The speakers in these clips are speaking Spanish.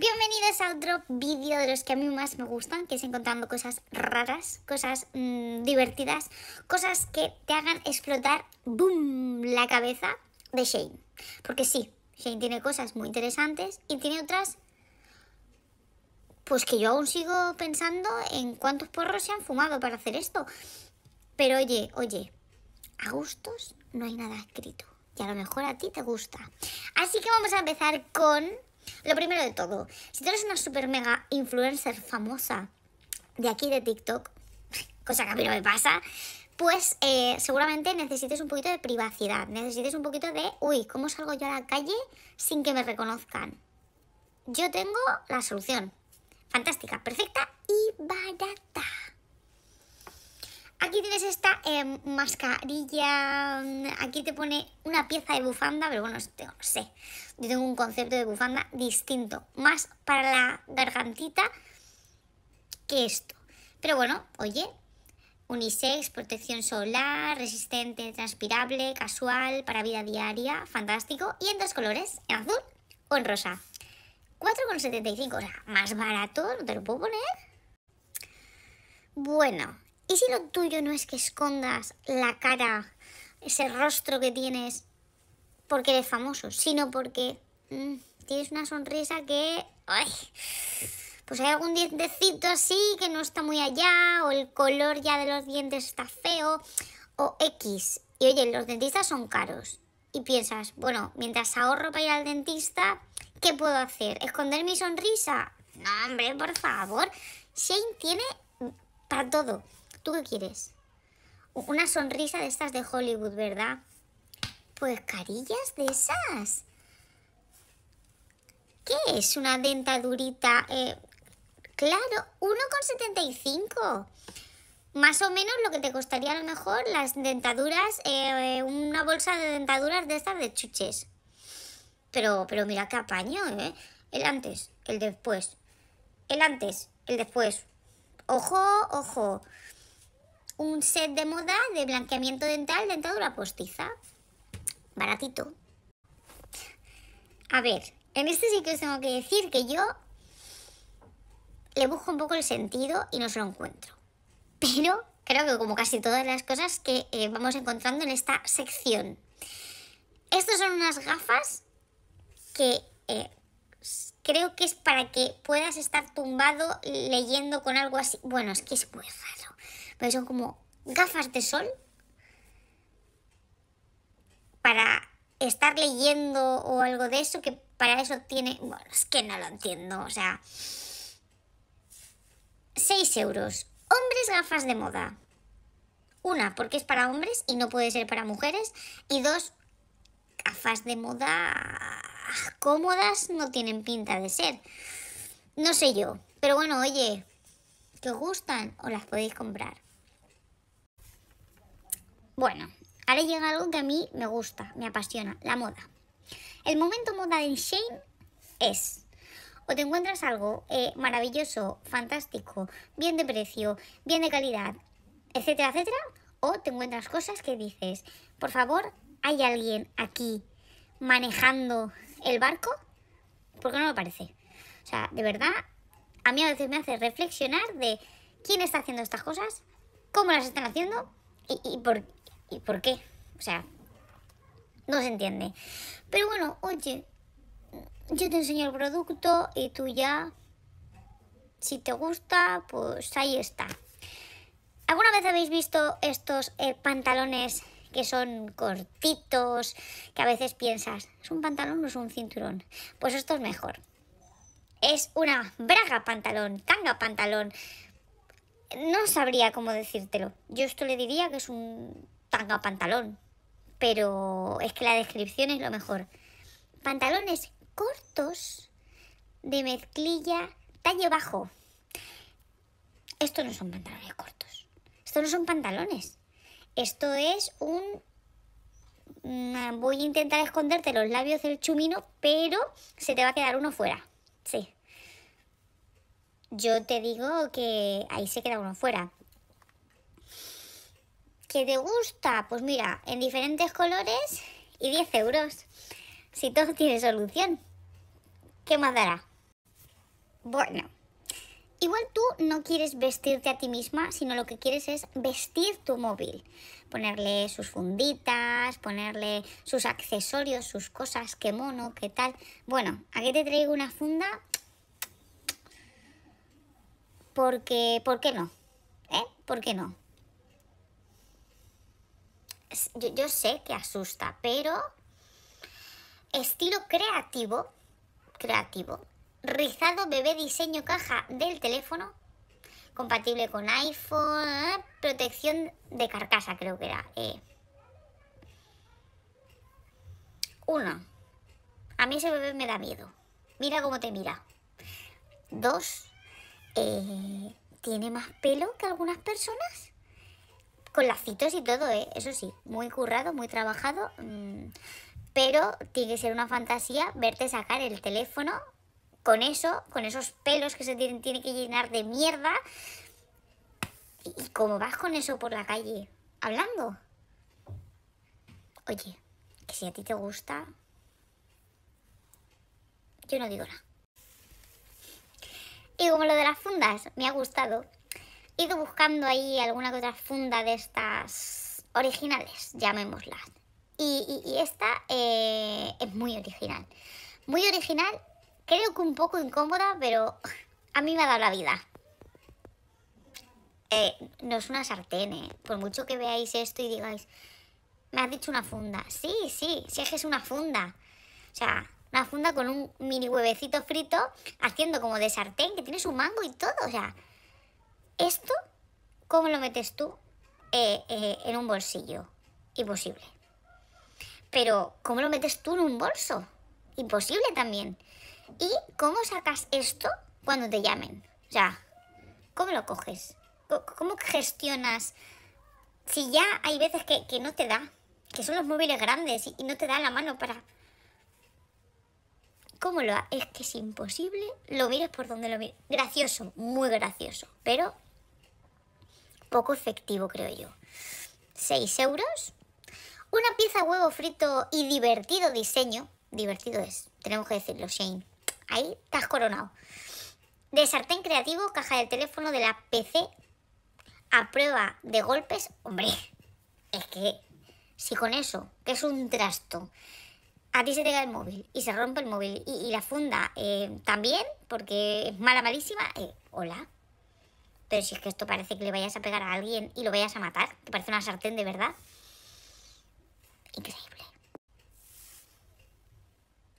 Bienvenidos a otro vídeo de los que a mí más me gustan, que es encontrando cosas raras, cosas mm, divertidas, cosas que te hagan explotar boom la cabeza de Shane. Porque sí, Shane tiene cosas muy interesantes y tiene otras pues que yo aún sigo pensando en cuántos porros se han fumado para hacer esto. Pero oye, oye, a gustos no hay nada escrito. Y a lo mejor a ti te gusta. Así que vamos a empezar con lo primero de todo, si tú eres una super mega influencer famosa de aquí de TikTok, cosa que a mí no me pasa, pues eh, seguramente necesites un poquito de privacidad, necesites un poquito de, uy, ¿cómo salgo yo a la calle sin que me reconozcan? Yo tengo la solución. Fantástica, perfecta y barata. Aquí tienes esta em, mascarilla, mm, aquí te pone una pieza de bufanda, pero bueno, no sé. Yo tengo un concepto de bufanda distinto, más para la gargantita que esto. Pero bueno, oye, unisex, protección solar, resistente, transpirable, casual, para vida diaria, fantástico. Y en dos colores, en azul o en rosa. 4,75, o sea, más barato, no te lo puedo poner. Bueno, ¿Y si lo tuyo no es que escondas la cara, ese rostro que tienes porque eres famoso, sino porque mm, tienes una sonrisa que... ¡ay! Pues hay algún dientecito así que no está muy allá, o el color ya de los dientes está feo, o X. Y oye, los dentistas son caros. Y piensas, bueno, mientras ahorro para ir al dentista, ¿qué puedo hacer? ¿Esconder mi sonrisa? No, hombre, por favor. Shane tiene para todo. ¿Tú qué quieres? Una sonrisa de estas de Hollywood, ¿verdad? Pues carillas de esas. ¿Qué es una dentadurita? Eh, claro, 1,75. Más o menos lo que te costaría a lo mejor las dentaduras, eh, una bolsa de dentaduras de estas de chuches. Pero, pero mira qué apaño, ¿eh? El antes, el después. El antes, el después. Ojo, ojo un set de moda de blanqueamiento dental, dentadura postiza. Baratito. A ver, en este sí que os tengo que decir que yo le busco un poco el sentido y no se lo encuentro. Pero creo que como casi todas las cosas que eh, vamos encontrando en esta sección. Estas son unas gafas que eh, creo que es para que puedas estar tumbado leyendo con algo así. Bueno, es que es muy raro pero son como gafas de sol para estar leyendo o algo de eso, que para eso tiene... Bueno, es que no lo entiendo, o sea... 6 euros. Hombres gafas de moda. Una, porque es para hombres y no puede ser para mujeres. Y dos, gafas de moda cómodas no tienen pinta de ser. No sé yo. Pero bueno, oye, que gustan o las podéis comprar. Bueno, ahora llega algo que a mí me gusta, me apasiona, la moda. El momento moda en Shane es o te encuentras algo eh, maravilloso, fantástico, bien de precio, bien de calidad, etcétera, etcétera, o te encuentras cosas que dices, por favor, ¿hay alguien aquí manejando el barco? Porque no me parece. O sea, de verdad, a mí a veces me hace reflexionar de quién está haciendo estas cosas, cómo las están haciendo y, por qué. ¿Y por qué? O sea, no se entiende. Pero bueno, oye, yo te enseño el producto y tú ya, si te gusta, pues ahí está. ¿Alguna vez habéis visto estos eh, pantalones que son cortitos, que a veces piensas, ¿es un pantalón o es un cinturón? Pues esto es mejor. Es una braga pantalón, tanga pantalón. No sabría cómo decírtelo. Yo esto le diría que es un tanga pantalón. Pero es que la descripción es lo mejor. Pantalones cortos de mezclilla talle bajo. esto no son pantalones cortos. esto no son pantalones. Esto es un... Voy a intentar esconderte los labios del chumino, pero se te va a quedar uno fuera. Sí. Yo te digo que ahí se queda uno fuera. ¿Que te gusta? Pues mira, en diferentes colores y 10 euros. Si todo tiene solución, ¿qué más dará? Bueno, igual tú no quieres vestirte a ti misma, sino lo que quieres es vestir tu móvil. Ponerle sus funditas, ponerle sus accesorios, sus cosas, qué mono, qué tal. Bueno, aquí te traigo una funda porque, ¿por qué no? ¿Eh? ¿Por qué no? yo, sé que asusta, pero estilo creativo, creativo, rizado bebé diseño caja del teléfono, compatible con iPhone, ¿eh? protección de carcasa creo que era. Eh. Uno, a mí ese bebé me da miedo. Mira cómo te mira. Dos, eh, ¿tiene más pelo que algunas personas? con lacitos y todo, ¿eh? Eso sí, muy currado, muy trabajado. Mm, pero tiene que ser una fantasía verte sacar el teléfono con eso, con esos pelos que se tienen, tiene que llenar de mierda. ¿Y, y cómo vas con eso por la calle? ¿Hablando? Oye, que si a ti te gusta, yo no digo nada. Y como lo de las fundas, me ha gustado. He ido buscando ahí alguna que otra funda de estas originales, llamémoslas. Y, esta eh, es muy original. Muy original, creo que un poco incómoda, pero a mí me ha dado la vida. Eh, no es una sartén, eh. Por mucho que veáis esto y digáis, me has dicho una funda. Sí, sí, sí es que es una funda. O sea, una funda con un mini huevecito frito haciendo como de sartén, que tiene su mango y todo. O sea, esto, ¿cómo lo metes tú eh, eh, en un bolsillo? Imposible. Pero, ¿cómo lo metes tú en un bolso? Imposible también. ¿Y cómo sacas esto cuando te llamen? O sea, ¿cómo lo coges? ¿Cómo gestionas? Si ya hay veces que, no te da, que son los móviles grandes y, no te da la mano para... ¿Cómo lo haces? Es que es imposible. Lo mires por donde lo mires. Gracioso, muy gracioso. Pero poco efectivo, creo yo. 6 euros. Una pieza huevo frito y divertido diseño. Divertido es, tenemos que decirlo, Shane. Ahí estás coronado. De sartén creativo, caja de teléfono de la PC a prueba de golpes. Hombre, es que si con eso, que es un trasto, a ti se te cae el móvil y se rompe el móvil y, la funda eh, también, porque es mala, malísima, eh, hola. Pero si es que esto parece que le vayas a pegar a alguien y lo vayas a matar, te parece una sartén de verdad. Increíble.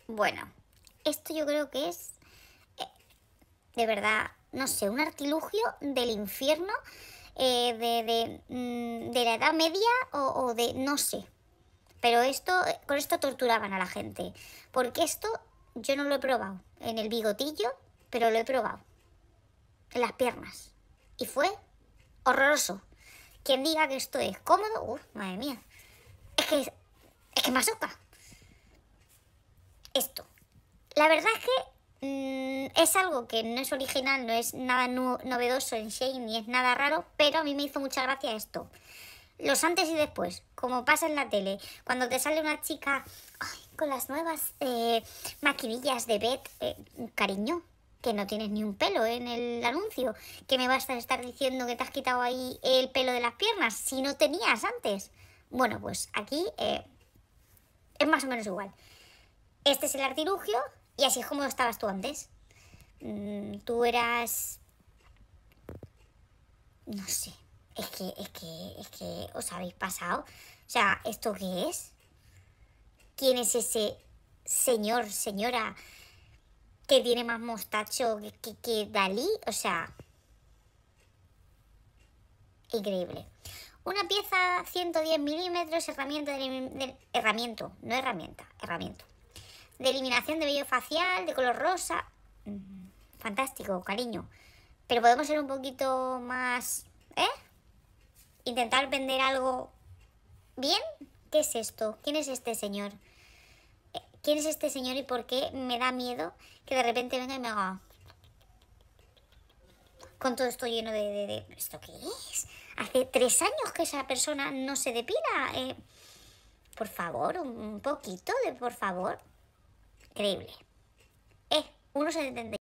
Bueno, esto yo creo que es, eh, de verdad, no sé, un artilugio del infierno, eh, mm, de, la Edad Media o, o de, no sé. Pero esto, eh, con esto torturaban a la gente. Porque esto yo no lo he probado en el bigotillo, pero lo he probado en las piernas y fue horroroso. Quien diga que esto es cómodo, madre mía. Es que, es que me asoca. Esto. La verdad es que mm, es algo que no es original, no es nada novedoso en Shane ni es nada raro, pero a mí me hizo mucha gracia esto. Los antes y después, como pasa en la tele, cuando te sale una chica con las nuevas eh, maquinillas de Beth, eh, cariño, que no tienes ni un pelo en el anuncio, que me vas a estar diciendo que te has quitado ahí el pelo de las piernas si no tenías antes. Bueno, pues aquí eh, es más o menos igual. Este es el artilugio y así es como estabas tú antes. Mm, tú eras... No sé, es que, es que, es que os habéis pasado. O sea, ¿esto qué es? ¿Quién es ese señor, señora? que tiene más mostacho que, Dalí, o sea, increíble. Una pieza 110 milímetros, herramienta, de, herramienta, no herramienta, herramienta. De eliminación de vello facial, de color rosa. Mm, fantástico, cariño. Pero podemos ser un poquito más... ¿Eh? Intentar vender algo bien. ¿Qué es esto? ¿Quién es este señor? quién es este señor y por qué me da miedo que de repente venga y me haga... Con todo esto lleno de... ¿Esto qué es? Hace tres años que esa persona no se depila. Eh. por favor, un poquito de por favor. Increíble. Eh, entiende.